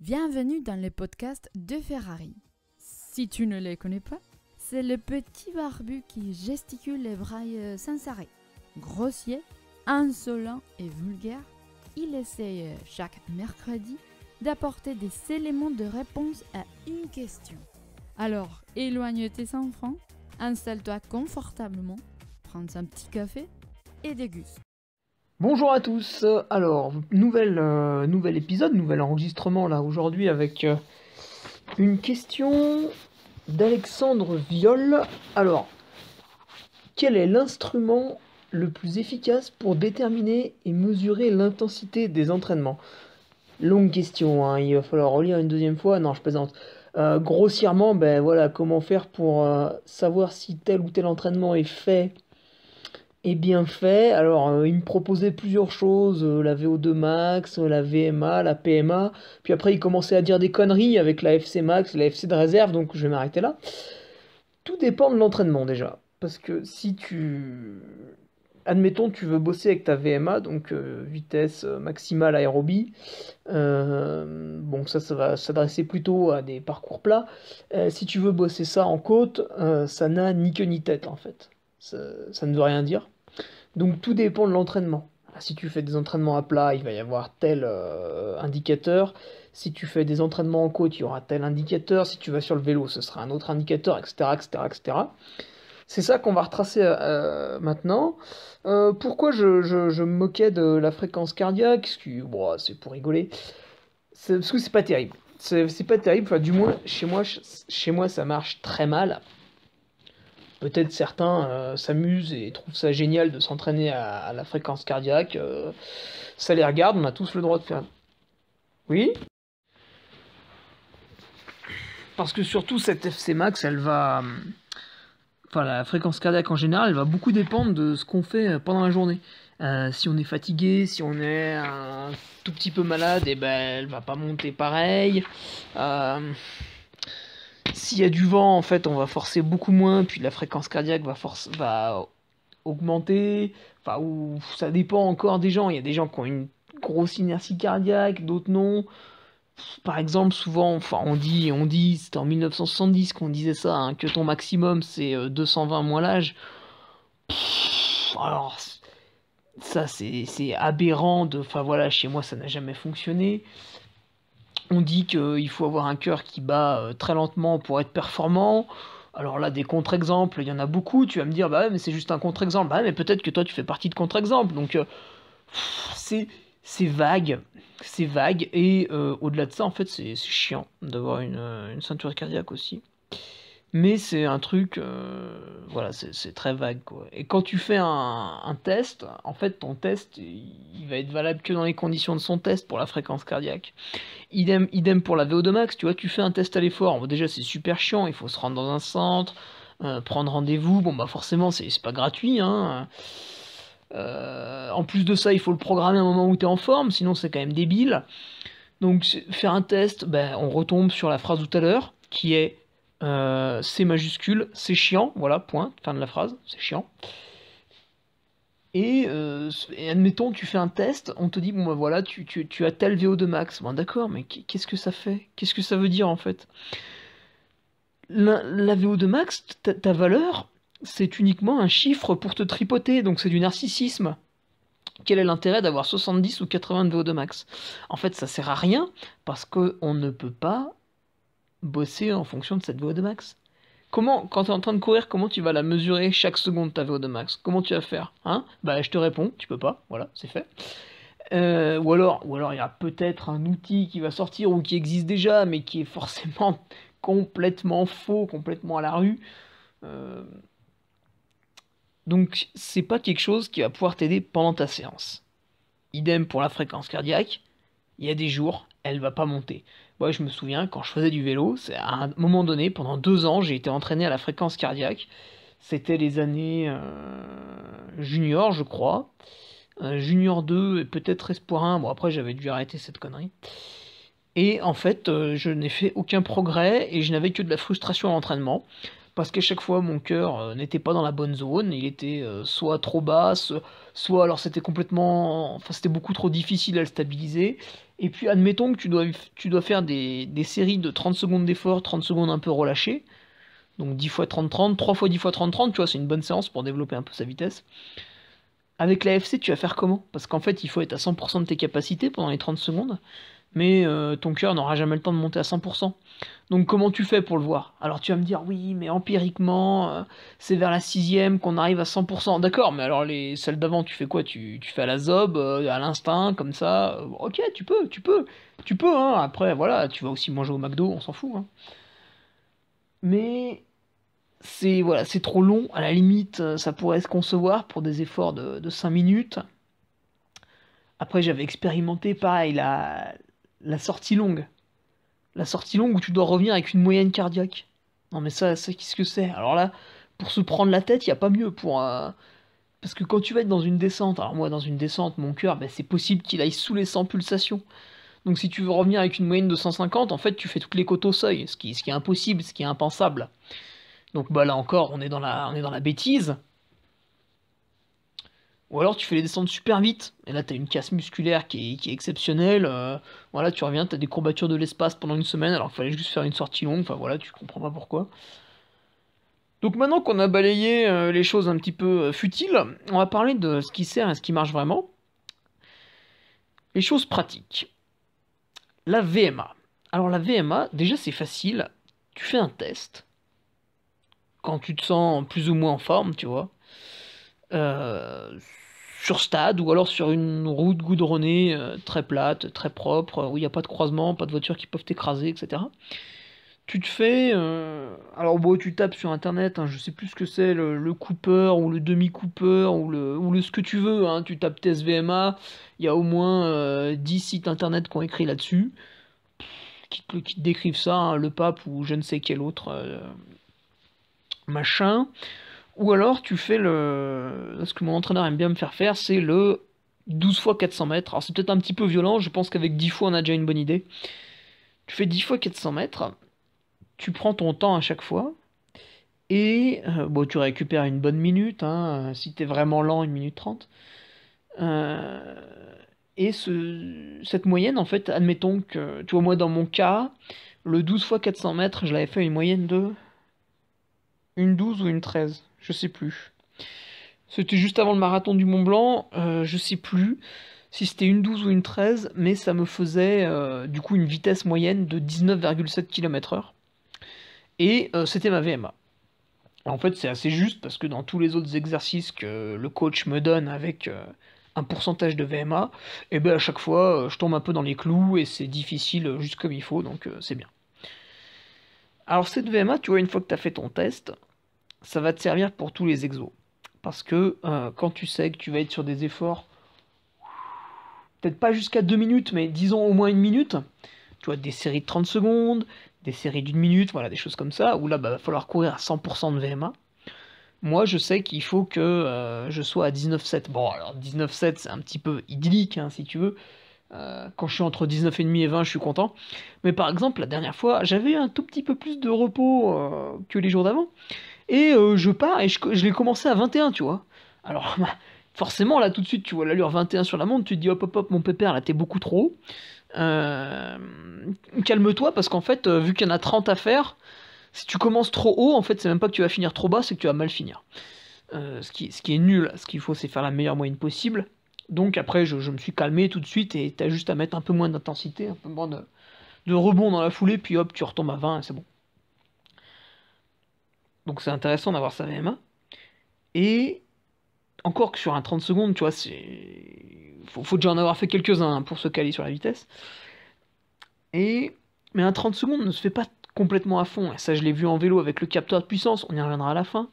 Bienvenue dans le podcast de Ferrari. Si tu ne les connais pas, c'est le petit barbu qui gesticule les brailles euh, sans arrêt. Grossier, insolent et vulgaire, il essaye euh, chaque mercredi d'apporter des éléments de réponse à une question. Alors, éloigne tes enfants, installe-toi confortablement, prends un petit café et déguste. Bonjour à tous. Alors, nouvel, euh, nouvel épisode, nouvel enregistrement là aujourd'hui avec euh, une question d'Alexandre Viol. Alors, quel est l'instrument le plus efficace pour déterminer et mesurer l'intensité des entraînements Longue question, hein, il va falloir relire une deuxième fois. Non, je présente euh, grossièrement, ben voilà, comment faire pour savoir si tel ou tel entraînement est fait est bien fait. Alors, euh, il me proposait plusieurs choses, euh, la VO2 Max, euh, la VMA, la PMA. Puis après, il commençait à dire des conneries avec la FC Max, la FC de réserve, donc je vais m'arrêter là. Tout dépend de l'entraînement déjà. Parce que si tu... Admettons, tu veux bosser avec ta VMA, donc vitesse maximale aérobie. bon, ça, ça va s'adresser plutôt à des parcours plats. si tu veux bosser ça en côte, ça n'a ni queue ni tête en fait ça, ne veut rien dire. Donc tout dépend de l'entraînement. Ah, si tu fais des entraînements à plat, il va y avoir tel euh, indicateur. Si tu fais des entraînements en côte, il y aura tel indicateur. Si tu vas sur le vélo, ce sera un autre indicateur, etc. etc., etc. C'est ça qu'on va retracer euh, euh, maintenant. pourquoi je, me moquais de la fréquence cardiaque C'est pour rigoler. Parce que c'est pas terrible. C'est pas terrible. Enfin, du moins, chez moi, chez moi, ça marche très mal. Peut-être certains euh, s'amusent et trouvent ça génial de s'entraîner à, la fréquence cardiaque. Euh, ça les regarde, on a tous le droit de faire. Oui Parce que surtout cette FC Max, elle va... Euh, enfin, la fréquence cardiaque en général, elle va beaucoup dépendre de ce qu'on fait pendant la journée. si on est fatigué, si on est un tout petit peu malade, et eh ne ben, elle va pas monter pareil. Euh, s'il y a du vent, en fait, on va forcer beaucoup moins, puis la fréquence cardiaque va, va augmenter. Enfin, ça dépend encore des gens. Il y a des gens qui ont une grosse inertie cardiaque, d'autres non. Par exemple, souvent, on dit, on dit, c'était en 1970 qu'on disait ça, hein, que ton maximum c'est 220 euh, moins l'âge. Alors, ça c'est aberrant. De, enfin voilà, chez moi ça n'a jamais fonctionné. On dit qu'il euh, faut avoir un cœur qui bat euh, très lentement pour être performant. Alors là, des contre-exemples, il y en a beaucoup. Tu vas me dire, bah ouais, mais c'est juste un contre-exemple. Bah ouais, mais peut-être que toi, tu fais partie de contre-exemples. Donc, euh, c'est vague, c'est vague, et au-delà de ça, en fait, c'est chiant d'avoir une, ceinture cardiaque aussi mais c'est un truc, euh, voilà, c'est très vague. Quoi. Et quand tu fais un, test, en fait, ton test, il va être valable que dans les conditions de son test pour la fréquence cardiaque. Idem, idem pour la VO2 max, tu vois, tu fais un test à l'effort. déjà, c'est super chiant, il faut se rendre dans un centre, euh, prendre rendez-vous. Bon, bah forcément, c'est pas gratuit. Hein. Euh, en plus de ça, il faut le programmer à un moment où tu es en forme, sinon c'est quand même débile. Donc, faire un test, ben, on retombe sur la phrase tout à l'heure, qui est euh, c'est majuscule, c'est chiant, voilà, point, fin de la phrase, c'est chiant. Et, euh, et, admettons, tu fais un test, on te dit, bon ben voilà, tu, as tel VO2 max. Bon d'accord, mais qu'est-ce que ça fait Qu'est-ce que ça veut dire en fait la, VO2 max, ta, valeur, c'est uniquement un chiffre pour te tripoter, donc c'est du narcissisme. Quel est l'intérêt d'avoir 70 ou 80 VO2 max En fait, ça sert à rien parce qu'on ne peut pas bosser en fonction de cette VO2 max. Comment, quand tu es en train de courir, comment tu vas la mesurer chaque seconde ta VO2 max Comment tu vas faire hein Bah je te réponds, tu peux pas, voilà, c'est fait. Euh, ou alors, ou alors il y a peut-être un outil qui va sortir ou qui existe déjà, mais qui est forcément complètement faux, complètement à la rue. Euh... Donc c'est pas quelque chose qui va pouvoir t'aider pendant ta séance. Idem pour la fréquence cardiaque. Il y a des jours, elle va pas monter. Moi, je me souviens, quand je faisais du vélo, à un moment donné, pendant deux ans, j'ai été entraîné à la fréquence cardiaque. C'était les années euh, junior, je crois. Euh, junior 2 et peut-être Espoir 1. Bon, après, j'avais dû arrêter cette connerie. Et en fait, euh, je n'ai fait aucun progrès et je n'avais que de la frustration à l'entraînement parce qu'à chaque fois mon cœur euh, n'était pas dans la bonne zone, il était euh, soit trop bas, soit alors c'était complètement, enfin c'était beaucoup trop difficile à le stabiliser. Et puis admettons que tu dois, tu dois faire des, des séries de 30 secondes d'effort, 30 secondes un peu relâchées, donc 10 fois 30-30, 3 fois 10 fois 30-30, tu vois, c'est une bonne séance pour développer un peu sa vitesse. Avec la FC tu vas faire comment Parce qu'en fait, il faut être à 100% de tes capacités pendant les 30 secondes mais euh, ton cœur n'aura jamais le temps de monter à 100%. Donc comment tu fais pour le voir Alors tu vas me dire oui, mais empiriquement, euh, c'est vers la sixième qu'on arrive à 100%. D'accord, mais alors les celles d'avant, tu fais quoi tu, fais à la zob, euh, à l'instinct, comme ça Ok, tu peux, tu peux, tu peux. Hein. Après, voilà, tu vas aussi manger au McDo, on s'en fout. Hein. Mais c'est voilà, c'est trop long. À la limite, ça pourrait se concevoir pour des efforts de, de 5 minutes. Après, j'avais expérimenté pareil la, la sortie longue. La sortie longue où tu dois revenir avec une moyenne cardiaque. Non mais ça, qu'est-ce que c'est Alors là, pour se prendre la tête, il n'y a pas mieux pour... Parce que quand tu vas être dans une descente, alors moi dans une descente, mon cœur, ben, c'est possible qu'il aille sous les 100 pulsations. Donc si tu veux revenir avec une moyenne de 150, en fait tu fais toutes les côtes au seuil, ce qui, ce qui est impossible, ce qui est impensable. Donc bah là encore, on est dans la, on est dans la bêtise. Ou alors tu fais les descentes super vite, et là tu as une casse musculaire qui est, exceptionnelle. Euh. voilà, tu reviens, tu as des courbatures de l'espace pendant une semaine, alors qu'il fallait juste faire une sortie longue, enfin voilà, tu comprends pas pourquoi. Donc maintenant qu'on a balayé euh, les choses un petit peu euh, futiles, on va parler de ce qui sert et ce qui marche vraiment. Les choses pratiques. La VMA. Alors la VMA, déjà c'est facile, tu fais un test. Quand tu te sens plus ou moins en forme, tu vois. Euh, sur stade ou alors sur une route goudronnée euh, très plate, très propre, euh, où il n'y a pas de croisement, pas de voitures qui peuvent t'écraser, etc. Tu te fais. Euh, alors bon, tu tapes sur internet, hein, je sais plus ce que c'est, le, coupeur cooper ou le demi-cooper ou le, ou le ce que tu veux, hein. tu tapes TSVMA, il y a au moins 10 sites internet qui ont écrit là-dessus, qui, te décrivent ça, hein, le pape ou je ne sais quel autre machin. Ou alors tu fais le. Ce que mon entraîneur aime bien me faire faire, c'est le 12 x 400 mètres. Alors c'est peut-être un petit peu violent, je pense qu'avec 10 fois on a déjà une bonne idée. Tu fais 10 fois 400 mètres, tu prends ton temps à chaque fois, et euh, bon, tu récupères une bonne minute, hein, si t'es vraiment lent, une minute trente. Euh, et ce, cette moyenne, en fait, admettons que, tu vois, moi dans mon cas, le 12 x 400 mètres, je l'avais fait une moyenne de une 12 ou une 13 je sais plus. C'était juste avant le marathon du Mont Blanc, euh, je sais plus si c'était une 12 ou une 13, mais ça me faisait euh, du coup une vitesse moyenne de 19,7 km/h. Et euh, c'était ma VMA. En fait, c'est assez juste parce que dans tous les autres exercices que le coach me donne avec un pourcentage de VMA, et eh ben à chaque fois, je tombe un peu dans les clous et c'est difficile juste comme il faut, donc c'est bien. Alors cette VMA, tu vois, une fois que tu as fait ton test, ça va te servir pour tous les exos. Parce que euh, quand tu sais que tu vas être sur des efforts, peut-être pas jusqu'à 2 minutes, mais disons au moins une minute, tu vois, des séries de 30 secondes, des séries d'une minute, voilà, des choses comme ça, où là, bah, va falloir courir à 100% de VMA. Moi, je sais qu'il faut que euh, je sois à 19,7. Bon, alors 19,7, c'est un petit peu idyllique, hein, si tu veux. Euh, quand je suis entre 19,5 et 20, je suis content. Mais par exemple, la dernière fois, j'avais un tout petit peu plus de repos que les jours d'avant. Et euh, je pars et je, l'ai commencé à 21, tu vois. Alors, bah, forcément, là, tout de suite, tu vois l'allure 21 sur la montre, tu te dis hop, hop, hop, mon pépère, là, t'es beaucoup trop haut. Euh, calme-toi parce qu'en fait, euh, vu qu'il y en a 30 à faire, si tu commences trop haut, en fait, c'est même pas que tu vas finir trop bas, c'est que tu vas mal finir. ce, qui, est nul, ce qu'il faut, c'est faire la meilleure moyenne possible. Donc après, je, me suis calmé tout de suite et t'as juste à mettre un peu moins d'intensité, un peu moins de, de rebond dans la foulée, puis hop, tu retombes à 20 et c'est bon. Donc c'est intéressant d'avoir sa VMA. Et encore que sur un 30 secondes, tu vois, faut, faut déjà en avoir fait quelques-uns pour se caler sur la vitesse. Et mais un 30 secondes ne se fait pas complètement à fond. Et ça, je l'ai vu en vélo avec le capteur de puissance. On y reviendra à la fin.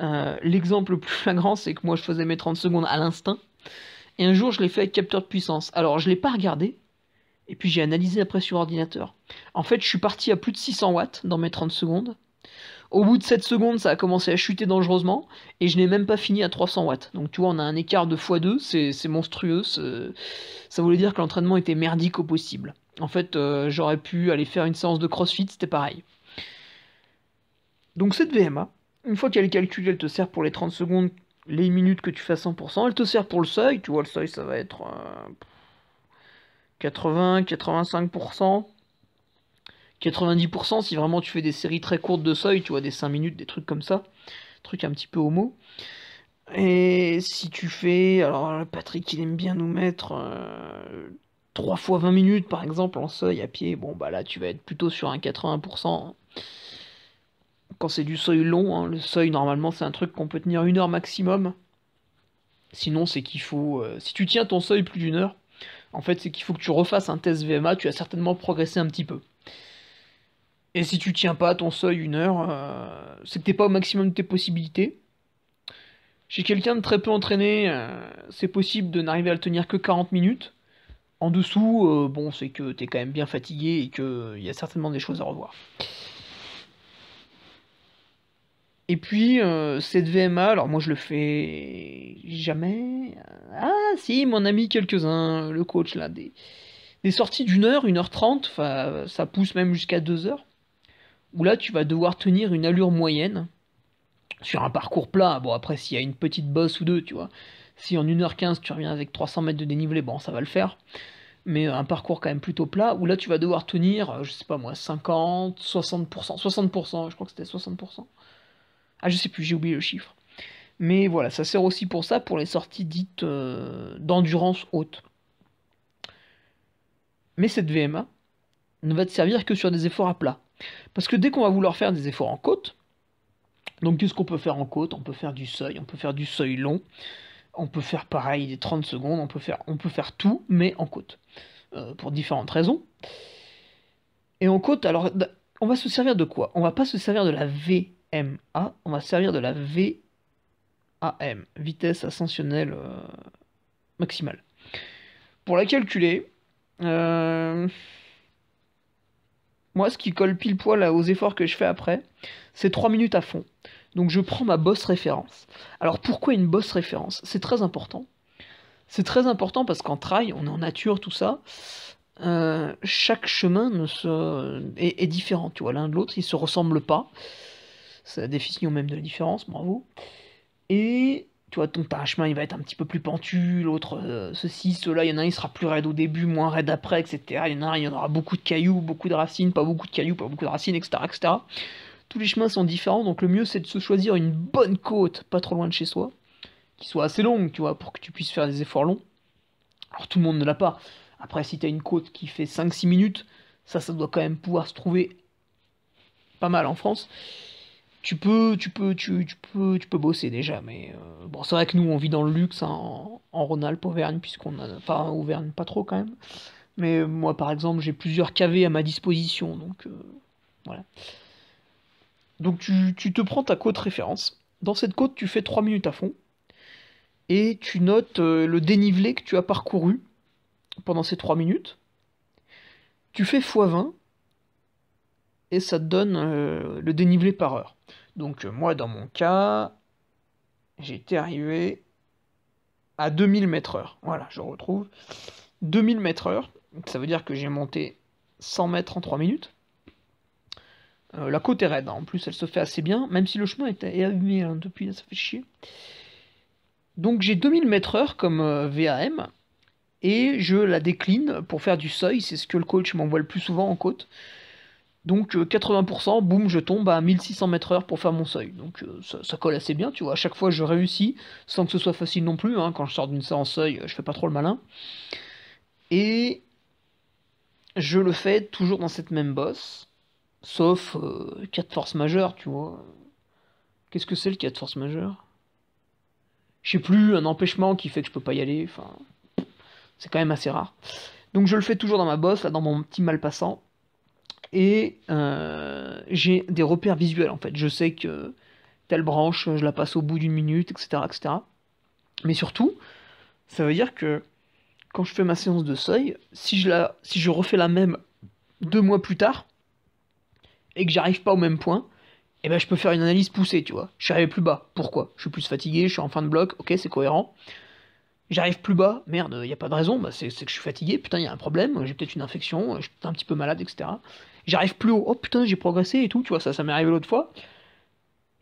Euh, l'exemple le plus flagrant, c'est que moi, je faisais mes 30 secondes à l'instinct. Et un jour, je l'ai fait avec capteur de puissance. Alors, je l'ai pas regardé. Et puis, j'ai analysé après sur ordinateur. En fait, je suis parti à plus de 600 watts dans mes 30 secondes. Au bout de 7 secondes, ça a commencé à chuter dangereusement et je n'ai même pas fini à 300 watts. Donc tu vois, on a un écart de x2, c'est monstrueux. Ça voulait dire que l'entraînement était merdique au possible. En fait, euh, j'aurais pu aller faire une séance de crossfit, c'était pareil. Donc cette VMA, une fois qu'elle est calculée, elle te sert pour les 30 secondes, les minutes que tu fais 100%, elle te sert pour le seuil, tu vois, le seuil ça va être 80-85%. Euh, 90% si vraiment tu fais des séries très courtes de seuil, tu vois, des 5 minutes, des trucs comme ça, trucs un petit peu homo. Et si tu fais, alors Patrick il aime bien nous mettre euh, trois 3 fois 20 minutes par exemple en seuil à pied, bon bah là tu vas être plutôt sur un 80%. Quand c'est du seuil long, hein, le seuil normalement c'est un truc qu'on peut tenir une heure maximum. Sinon c'est qu'il faut, euh, si tu tiens ton seuil plus d'une heure, en fait c'est qu'il faut que tu refasses un test VMA, tu as certainement progressé un petit peu. Et si tu tiens pas à ton seuil une heure, euh, c'est que t'es pas au maximum de tes possibilités. Chez quelqu'un de très peu entraîné, euh, c'est possible de n'arriver à le tenir que 40 minutes. En dessous, euh, bon, c'est que t'es quand même bien fatigué et qu'il y a certainement des choses à revoir. Et puis, cette VMA, alors moi je le fais jamais. Ah si, mon ami quelques-uns, le coach là, des, des sorties d'une heure, une heure trente, ça pousse même jusqu'à deux heures où là tu vas devoir tenir une allure moyenne sur un parcours plat. Bon, après, s'il y a une petite bosse ou deux, tu vois, si en 1h15 tu reviens avec 300 mètres de dénivelé, bon, ça va le faire. Mais un parcours quand même plutôt plat, où là tu vas devoir tenir, euh, je sais pas moi, 50, 60%, 60%, je crois que c'était 60%. Ah, je sais plus, j'ai oublié le chiffre. Mais voilà, ça sert aussi pour ça, pour les sorties dites euh, d'endurance haute. Mais cette VMA ne va te servir que sur des efforts à plat. Parce que dès qu'on va vouloir faire des efforts en côte, donc qu'est-ce qu'on peut faire en côte On peut faire du seuil, on peut faire du seuil long, on peut faire pareil des 30 secondes, on peut faire, on peut faire tout, mais en côte, euh, pour différentes raisons. Et en côte, alors on va se servir de quoi On va pas se servir de la VMA, on va se servir de la VAM, vitesse ascensionnelle euh, maximale. Pour la calculer, euh, moi, ce qui colle pile poil aux efforts que je fais après, c'est 3 minutes à fond. Donc je prends ma boss référence. Alors pourquoi une boss référence C'est très important. C'est très important parce qu'en trail, on est en nature, tout ça. Euh, chaque chemin ne se... est, différent, tu vois, l'un de l'autre, ils se ressemblent pas. C'est la définition même de la différence, bravo. Et tu vois, donc t'as un chemin, il va être un petit peu plus pentu, l'autre, euh, ceci, cela, il y en a un, il sera plus raide au début, moins raide après, etc. Il y en a il y en aura beaucoup de cailloux, beaucoup de racines, pas beaucoup de cailloux, pas beaucoup de racines, etc. etc. Tous les chemins sont différents, donc le mieux c'est de se choisir une bonne côte, pas trop loin de chez soi, qui soit assez longue, tu vois, pour que tu puisses faire des efforts longs. Alors tout le monde ne l'a pas. Après, si t'as une côte qui fait 5-6 minutes, ça, ça doit quand même pouvoir se trouver pas mal en France tu peux, tu peux, tu, tu, peux, tu peux bosser déjà, mais euh, bon, c'est vrai que nous on vit dans le luxe hein, en, en Rhône-Alpes, Auvergne, puisqu'on a, enfin Auvergne pas trop quand même, mais euh, moi par exemple j'ai plusieurs cavés à ma disposition, donc euh, voilà. Donc tu, tu, te prends ta côte référence. Dans cette côte, tu fais 3 minutes à fond et tu notes le dénivelé que tu as parcouru pendant ces 3 minutes. Tu fais x20 et ça te donne le dénivelé par heure. Donc euh, moi, dans mon cas, j'étais arrivé à 2000 mètres heure. Voilà, je retrouve 2000 mètres heure. Ça veut dire que j'ai monté 100 mètres en 3 minutes. Euh, la côte est raide, hein. en plus elle se fait assez bien, même si le chemin est, abîmé hein, depuis, là, ça fait chier. Donc j'ai 2000 mètres heure comme euh, VAM, et je la décline pour faire du seuil, c'est ce que le coach m'envoie le plus souvent en côte. Donc 80%, euh, boum, je tombe à 1600 mètres heure pour faire mon seuil. Donc euh, ça, colle assez bien, tu vois. À chaque fois, je réussis, sans que ce soit facile non plus. Hein. Quand je sors d'une séance seuil, euh, je fais pas trop le malin. Et je le fais toujours dans cette même bosse, sauf 4 forces majeures, tu vois. Qu'est-ce que c'est le 4 forces majeures Je sais plus, un empêchement qui fait que je peux pas y aller. Enfin, c'est quand même assez rare. Donc je le fais toujours dans ma bosse, là, dans mon petit mal passant et euh, j'ai des repères visuels en fait. Je sais que telle branche, je la passe au bout d'une minute, etc., etc. Mais surtout, ça veut dire que quand je fais ma séance de seuil, si je, refais la même deux mois plus tard et que j'arrive pas au même point, eh ben, je peux faire une analyse poussée, tu vois. Je suis arrivé plus bas. Pourquoi Je suis plus fatigué, je suis en fin de bloc, ok, c'est cohérent. J'arrive plus bas, merde, il n'y a pas de raison, bah, c'est que je suis fatigué, putain, il y a un problème, j'ai peut-être une infection, je suis un petit peu malade, etc j'arrive plus haut, oh putain, j'ai progressé et tout, tu vois, ça, ça m'est arrivé l'autre fois.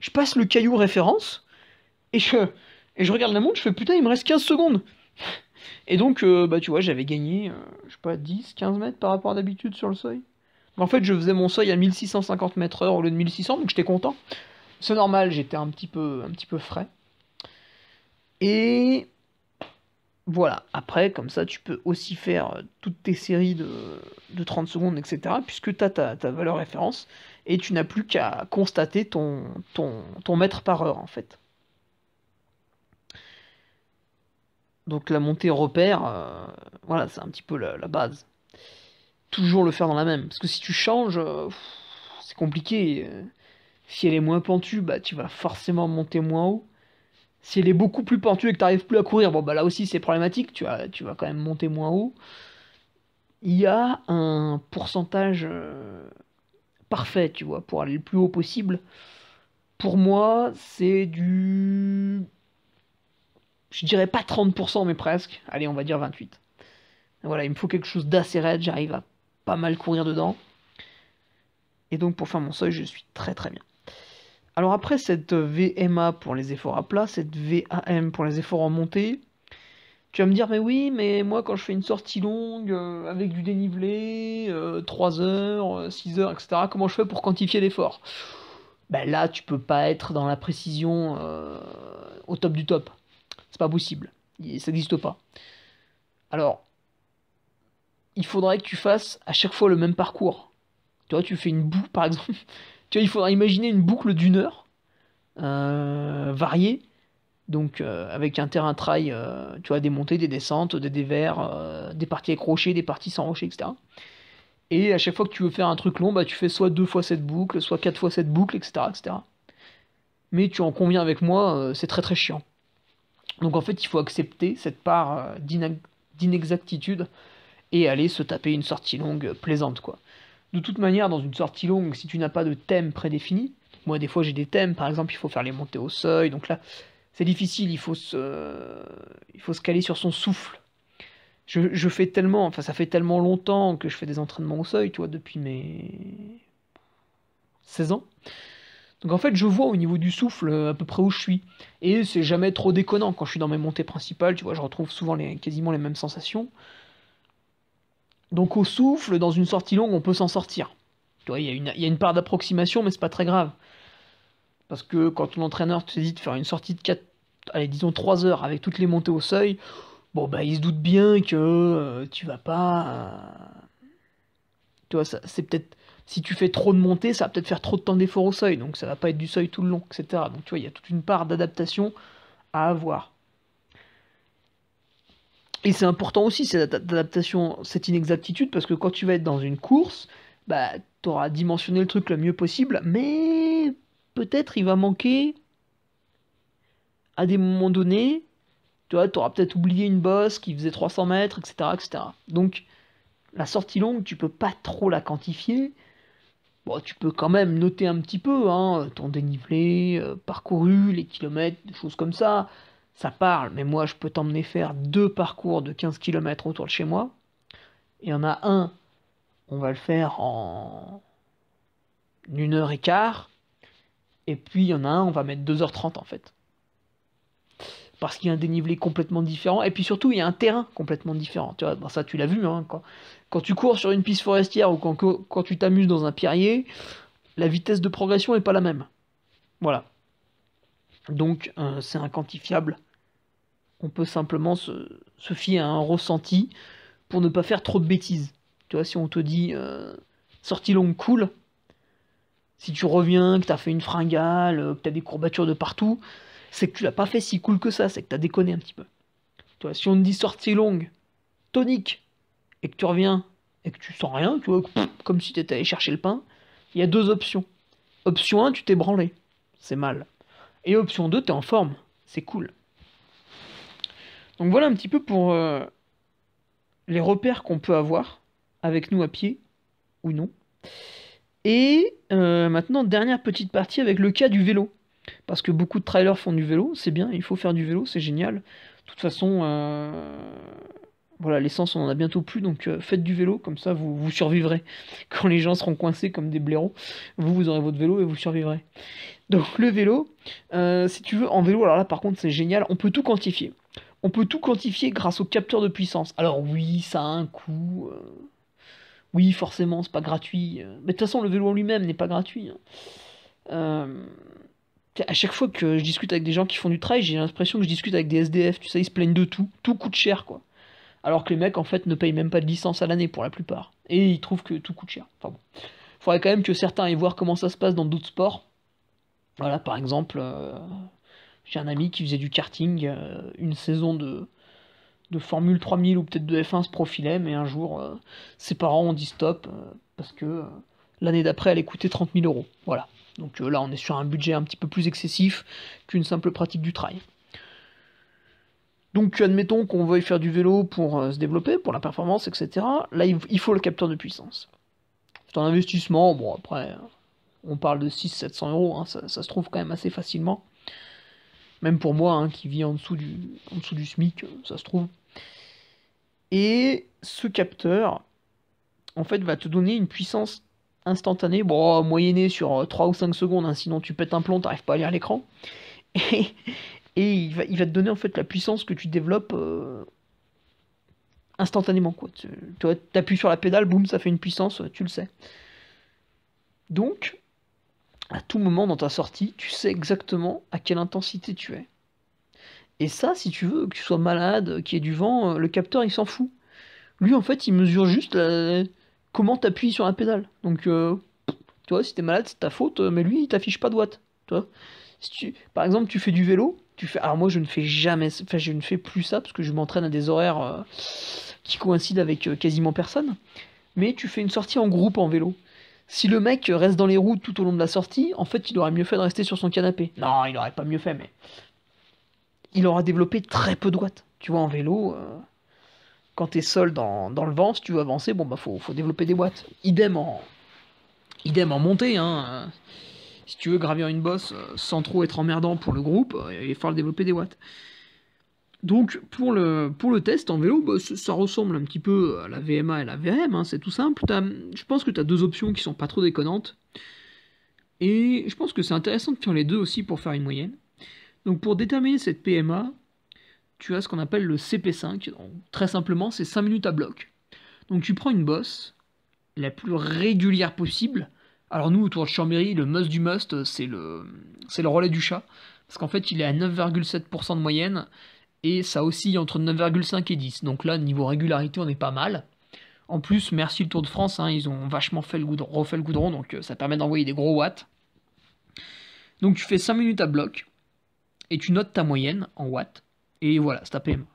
Je passe le caillou référence, et je, et je regarde la montre, je fais putain, il me reste 15 secondes. Et donc, euh, bah, tu vois, j'avais gagné, euh, je sais pas, 10, 15 mètres par rapport à d'habitude sur le seuil. En fait, je faisais mon seuil à 1650 mètres heure au lieu de 1600, donc j'étais content. C'est normal, j'étais un petit peu, un petit peu frais. Et voilà, après, comme ça, tu peux aussi faire euh, toutes tes séries de, de 30 secondes, etc., puisque tu as ta, valeur référence, et tu n'as plus qu'à constater ton, ton, ton mètre par heure, en fait. Donc la montée repère, euh, voilà, c'est un petit peu la, base. Toujours le faire dans la même, parce que si tu changes, euh, c'est compliqué. Si elle est moins pentue, bah, tu vas forcément monter moins haut. Si elle est beaucoup plus pentue et que tu n'arrives plus à courir, bon bah là aussi c'est problématique, tu, as, tu vas quand même monter moins haut. Il y a un pourcentage euh, parfait, tu vois, pour aller le plus haut possible. Pour moi, c'est du... Je dirais pas 30%, mais presque. Allez, on va dire 28%. Voilà, il me faut quelque chose d'assez raide, j'arrive à pas mal courir dedans. Et donc pour faire mon seuil, je suis très très bien. Alors après cette VMA pour les efforts à plat, cette VAM pour les efforts en montée, tu vas me dire, mais oui, mais moi quand je fais une sortie longue, euh, avec du dénivelé, 3 euh, heures, 6 euh, heures, etc., comment je fais pour quantifier l'effort Ben là, tu peux pas être dans la précision au top du top. C'est pas possible. Ça n'existe pas. Alors, il faudrait que tu fasses à chaque fois le même parcours. Toi, tu fais une boue, par exemple. Tu il faudra imaginer une boucle d'une heure, euh, variée, donc euh, avec un terrain trail, euh, tu vois, des montées, des descentes, des dévers, des parties avec des parties sans rocher, etc. Et à chaque fois que tu veux faire un truc long, bah, tu fais soit deux fois cette boucle, soit quatre fois cette boucle, etc. etc. Mais tu en conviens avec moi, c'est très très chiant. Donc en fait, il faut accepter cette part d'inexactitude et aller se taper une sortie longue plaisante, quoi. De toute manière, dans une sortie longue, si tu n'as pas de thème prédéfini, moi des fois j'ai des thèmes, par exemple il faut faire les montées au seuil, donc là c'est difficile, il faut, se, il faut se caler sur son souffle. Je, fais tellement, enfin ça fait tellement longtemps que je fais des entraînements au seuil, tu vois, depuis mes 16 ans. Donc en fait, je vois au niveau du souffle euh, à peu près où je suis. Et c'est jamais trop déconnant quand je suis dans mes montées principales, tu vois, je retrouve souvent les, quasiment les mêmes sensations. Donc au souffle, dans une sortie longue, on peut s'en sortir. Tu vois, il y, a une part d'approximation, mais c'est pas très grave. Parce que quand entraîneur te dit de faire une sortie de 4, allez, disons 3 heures avec toutes les montées au seuil, bon bah il se doute bien que euh, tu vas pas. Euh, tu vois, c'est peut-être. Si tu fais trop de montées, ça va peut-être faire trop de temps d'effort au seuil, donc ça va pas être du seuil tout le long, etc. Donc tu vois, il y a toute une part d'adaptation à avoir. Et c'est important aussi cette adaptation, cette inexactitude, parce que quand tu vas être dans une course, bah, tu auras dimensionné le truc le mieux possible, mais peut-être il va manquer à des moments donnés, tu auras peut-être oublié une bosse qui faisait 300 mètres, etc., etc. Donc, la sortie longue, tu peux pas trop la quantifier. Bon, tu peux quand même noter un petit peu hein, ton dénivelé, euh, parcouru, les kilomètres, des choses comme ça ça parle, mais moi je peux t'emmener faire deux parcours de 15 km autour de chez moi. Il y en a un, on va le faire en une heure et quart. Et puis il y en a un, on va mettre 2h30 en fait. Parce qu'il y a un dénivelé complètement différent. Et puis surtout, il y a un terrain complètement différent. Tu vois, ça tu l'as vu, hein, quand, tu cours sur une piste forestière ou quand, tu t'amuses dans un pierrier, la vitesse de progression n'est pas la même. Voilà. Donc euh, c'est c'est quantifiable on peut simplement se, fier à un ressenti pour ne pas faire trop de bêtises. Tu vois, si on te dit euh, sortie longue cool, si tu reviens, que t'as fait une fringale, euh, que t'as des courbatures de partout, c'est que tu l'as pas fait si cool que ça, c'est que t'as déconné un petit peu. Tu vois, si on te dit sortie longue, tonique, et que tu reviens et que tu sens rien, tu vois, comme si t'étais allé chercher le pain, il y a deux options. Option 1, tu t'es branlé, c'est mal. Et option 2, t'es en forme, c'est cool. Donc voilà un petit peu pour euh, les repères qu'on peut avoir avec nous à pied ou non. Et euh, maintenant, dernière petite partie avec le cas du vélo. Parce que beaucoup de trailers font du vélo, c'est bien, il faut faire du vélo, c'est génial. De toute façon, euh, voilà, l'essence, on en a bientôt plus, donc faites du vélo, comme ça vous, vous survivrez. Quand les gens seront coincés comme des blaireaux, vous, vous aurez votre vélo et vous survivrez. Donc le vélo, si tu veux, en vélo, alors là par contre c'est génial, on peut tout quantifier on peut tout quantifier grâce au capteur de puissance. Alors oui, ça a un coût. Euh, oui, forcément, c'est pas gratuit. Euh, mais de toute façon, le vélo en lui-même n'est pas gratuit. Hein. Euh, à chaque fois que je discute avec des gens qui font du trail, j'ai l'impression que je discute avec des SDF. Tu sais, ils se plaignent de tout. Tout coûte cher, quoi. Alors que les mecs, en fait, ne payent même pas de licence à l'année pour la plupart. Et ils trouvent que tout coûte cher. Enfin bon. Faudrait quand même que certains aillent voir comment ça se passe dans d'autres sports. Voilà, par exemple, j'ai un ami qui faisait du karting, euh, une saison de, de Formule 3000 ou peut-être de F1 se profilait, mais un jour, euh, ses parents ont dit stop, euh, parce que l'année d'après, elle coûtait 30 000 euros. Voilà. Donc là, on est sur un budget un petit peu plus excessif qu'une simple pratique du trail. Donc admettons qu'on veuille faire du vélo pour se développer, pour la performance, etc. Là, il faut le capteur de puissance. C'est un investissement, bon après, on parle de 600-700 euros, hein, ça se trouve quand même assez facilement. Même pour moi, hein, qui vit en dessous, du, dessous du SMIC, euh, ça se trouve. Et ce capteur, en fait, va te donner une puissance instantanée, bon, moyennée sur 3 euh, ou 5 secondes, hein, sinon tu pètes un plomb, t'arrives pas à lire l'écran. Et, il, va, il, va, te donner en fait la puissance que tu développes euh, instantanément. Quoi. Tu appuies sur la pédale, boum, ça fait une puissance, tu le sais. Donc, à tout moment dans ta sortie, tu sais exactement à quelle intensité tu es. Et ça, si tu veux, que tu sois malade, qu'il y ait du vent, euh, le capteur, il s'en fout. Lui, en fait, il mesure juste comment comment appuies sur la pédale. Donc, euh, tu vois, si es malade, c'est ta faute, euh, mais lui, il t'affiche pas de watts. Toi. Si tu... Par exemple, tu fais du vélo, tu fais... Alors moi, je ne fais jamais... Enfin, je ne fais plus ça, parce que je m'entraîne à des horaires qui coïncident avec quasiment personne. Mais tu fais une sortie en groupe en vélo. Si le mec reste dans les roues tout au long de la sortie, en fait, il aurait mieux fait de rester sur son canapé. Non, il aurait pas mieux fait, mais. Il aura développé très peu de watts. Tu vois, en vélo, quand euh, quand t'es seul dans, le vent, si tu veux avancer, bon, bah, faut, faut développer des watts. Idem en. Idem en montée, hein. Si tu veux gravir une bosse euh, sans trop être emmerdant pour le groupe, euh, il va falloir développer des watts. Donc pour le, pour le test en vélo, bah, ça ressemble un petit peu à la VMA et la VM, hein, c'est tout simple. je pense que tu as deux options qui sont pas trop déconnantes. Et je pense que c'est intéressant de faire les deux aussi pour faire une moyenne. Donc pour déterminer cette PMA, tu as ce qu'on appelle le CP5. très simplement, c'est 5 minutes à bloc. Donc tu prends une bosse la plus régulière possible. Alors nous, autour de Chambéry, le must du must, c'est le, le relais du chat. Parce qu'en fait, il est à 9,7% de moyenne et ça oscille entre 9,5 et 10. Donc là, niveau régularité, on est pas mal. En plus, merci le Tour de France, hein, ils ont vachement fait le goudron, refait le goudron, donc euh, ça permet d'envoyer des gros watts. Donc tu fais 5 minutes à bloc, et tu notes ta moyenne en watts, et voilà, c'est ta PM.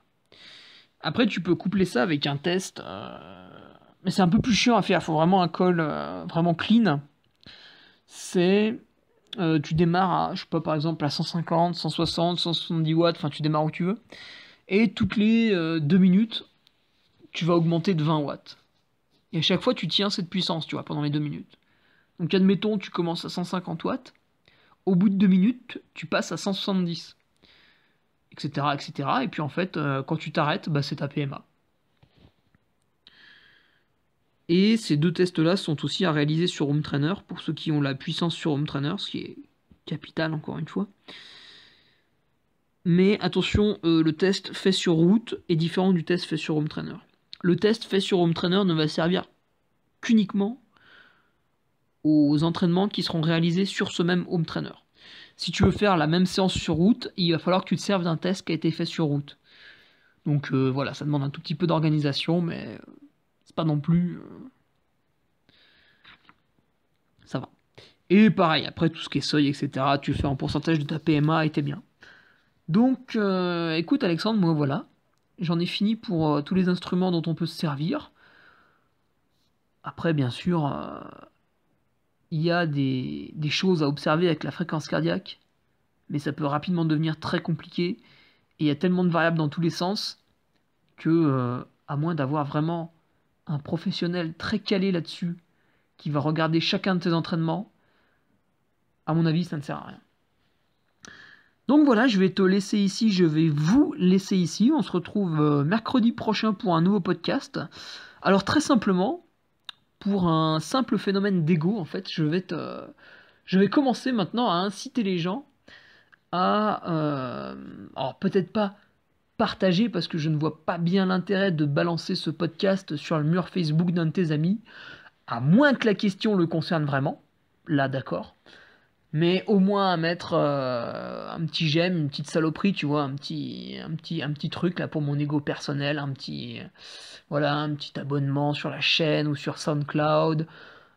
Après, tu peux coupler ça avec un test, euh, mais c'est un peu plus chiant à faire, il faut vraiment un col euh, vraiment clean. C'est euh, tu démarres à, je sais par exemple à 150, 160, 170 watts, enfin tu démarres où tu veux. Et toutes les 2 euh, minutes, tu vas augmenter de 20 watts. Et à chaque fois, tu tiens cette puissance, tu vois, pendant les 2 minutes. Donc admettons, tu commences à 150 watts. Au bout de 2 minutes, tu passes à 170. Etc. etc. Et puis en fait, euh, quand tu t'arrêtes, bah, c'est ta PMA. Et ces deux tests-là sont aussi à réaliser sur Home Trainer pour ceux qui ont la puissance sur Home Trainer, ce qui est capital encore une fois. Mais attention, euh, le test fait sur route est différent du test fait sur Home Trainer. Le test fait sur Home Trainer ne va servir qu'uniquement aux entraînements qui seront réalisés sur ce même Home Trainer. Si tu veux faire la même séance sur route, il va falloir que tu te serves d'un test qui a été fait sur route. Donc euh, voilà, ça demande un tout petit peu d'organisation, mais euh, pas non plus. Euh, ça va. Et pareil, après tout ce qui est seuil, etc., tu fais un pourcentage de ta PMA et t'es bien. Donc, euh, écoute, Alexandre, moi voilà. J'en ai fini pour euh, tous les instruments dont on peut se servir. Après, bien sûr, il y a des, des choses à observer avec la fréquence cardiaque, mais ça peut rapidement devenir très compliqué. Et il y a tellement de variables dans tous les sens que, à moins d'avoir vraiment un professionnel très calé là-dessus qui va regarder chacun de tes entraînements, à mon avis, ça ne sert à rien. Donc voilà, je vais te laisser ici, je vais vous laisser ici. On se retrouve euh, mercredi prochain pour un nouveau podcast. Alors très simplement, pour un simple phénomène d'ego, en fait, je vais, te, je vais commencer maintenant à inciter les gens à... Euh, alors peut-être pas partager parce que je ne vois pas bien l'intérêt de balancer ce podcast sur le mur Facebook d'un de tes amis, à moins que la question le concerne vraiment. Là, d'accord. Mais au moins à mettre euh, un petit j'aime, une petite saloperie, tu vois, un petit, un petit, un petit truc là pour mon ego personnel, un petit, voilà, un petit abonnement sur la chaîne ou sur SoundCloud,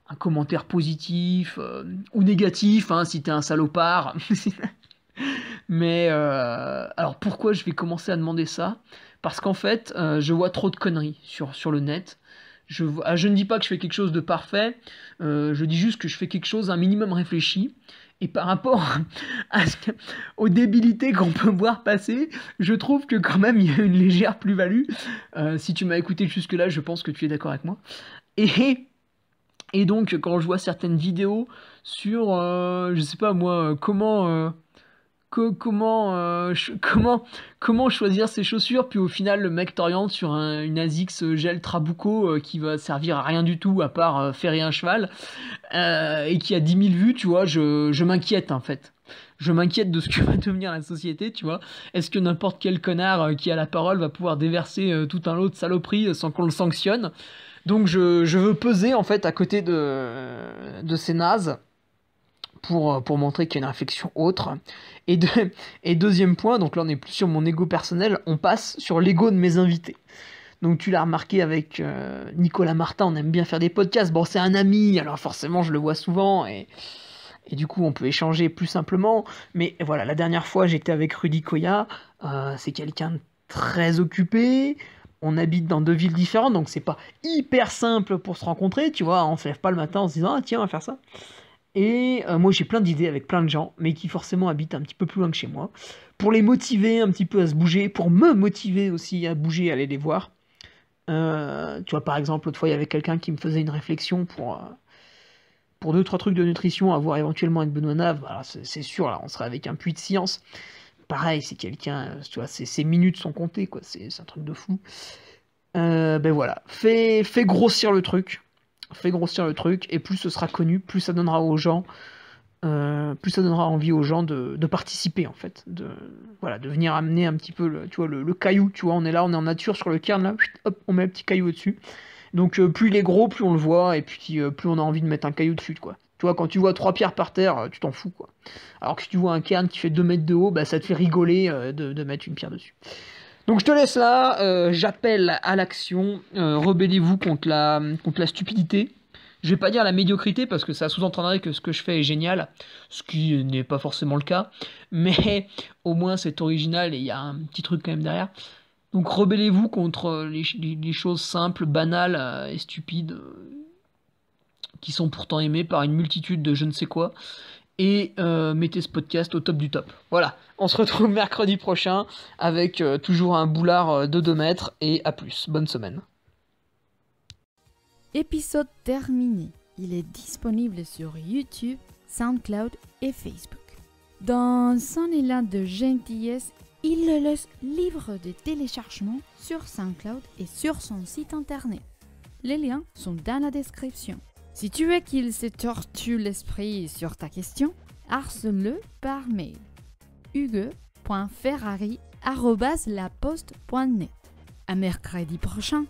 un commentaire positif euh, ou négatif, hein, si t'es un salopard. Mais euh, alors pourquoi je vais commencer à demander ça Parce qu'en fait, euh, je vois trop de conneries sur, sur le net. Je, ah, je ne dis pas que je fais quelque chose de parfait, euh, je dis juste que je fais quelque chose un minimum réfléchi. Et par rapport à aux débilités qu'on peut voir passer, je trouve que quand même il y a une légère plus-value. si tu m'as écouté jusque-là, je pense que tu es d'accord avec moi. Et et donc, quand je vois certaines vidéos sur, euh, je sais pas moi, comment, euh, comment, choisir ses chaussures. Puis au final, le mec t'oriente sur un, une Asics euh, gel Trabuco euh, qui va servir à rien du tout à part faire ferrer un cheval et qui a 10 000 vues, tu vois. Je, m'inquiète en fait. Je m'inquiète de ce que va devenir la société, tu vois. Est-ce que n'importe quel connard qui a la parole va pouvoir déverser tout un lot de saloperies sans qu'on le sanctionne Donc je, veux peser en fait à côté de, de ces nazes. Euh, pour, montrer qu'il y a une infection autre. Et, et deuxième point, donc là on est plus sur mon ego personnel, on passe sur l'ego de mes invités. Donc tu l'as remarqué avec euh, Nicolas Martin, on aime bien faire des podcasts. Bon, c'est un ami, alors forcément je le vois souvent et, et du coup on peut échanger plus simplement. Mais voilà, la dernière fois j'étais avec Rudy Koya, euh, c'est quelqu'un de très occupé. On habite dans deux villes différentes, donc c'est pas hyper simple pour se rencontrer, tu vois. On se lève pas le matin en se disant ah tiens on va faire ça. Et euh, moi j'ai plein d'idées avec plein de gens, mais qui forcément habitent un petit peu plus loin que chez moi, pour les motiver un petit peu à se bouger, pour me motiver aussi à bouger, aller les voir. Euh, tu vois, par exemple, l'autre fois, il y avait quelqu'un qui me faisait une réflexion pour, euh, pour deux, trois trucs de nutrition à voir éventuellement avec Benoît Nave. c'est sûr, là, on serait avec un puits de science. Pareil, c'est quelqu'un, tu vois, ses minutes sont comptées, quoi. C'est un truc de fou. ben voilà, fais grossir le truc fait grossir le truc, et plus ce sera connu, plus ça donnera aux gens, euh, plus ça donnera envie aux gens de, participer en fait, de voilà, de venir amener un petit peu, le, tu vois, le, caillou, tu vois, on est là, on est en nature sur le cairn là, on met un petit caillou au-dessus. Donc euh, plus il est gros, plus on le voit, et puis euh, plus on a envie de mettre un caillou dessus, quoi. Tu vois, quand tu vois trois pierres par terre, tu t'en fous, quoi. Alors que si tu vois un cairn qui fait deux mètres de haut, bah, ça te fait rigoler de, de mettre une pierre dessus. Donc je te laisse là, euh, j'appelle à l'action, euh, rebellez-vous contre la, contre la stupidité. Je vais pas dire la médiocrité parce que ça sous-entendrait que ce que je fais est génial, ce qui n'est pas forcément le cas, mais au moins c'est original et il y a un petit truc quand même derrière. Donc rebellez-vous contre les, choses simples, banales euh, et stupides qui sont pourtant aimées par une multitude de je ne sais quoi et euh, mettez ce podcast au top du top. Voilà, on se retrouve mercredi prochain avec euh, toujours un boulard euh, de 2 mètres et à plus. Bonne semaine. Épisode terminé. Il est disponible sur YouTube, SoundCloud et Facebook. Dans son élan de gentillesse, il le laisse libre de téléchargement sur SoundCloud et sur son site internet. Les liens sont dans la description. Si tu veux qu'il se tortue l'esprit sur ta question, harcèle-le par mail. hugues.ferrari.laposte.net À mercredi prochain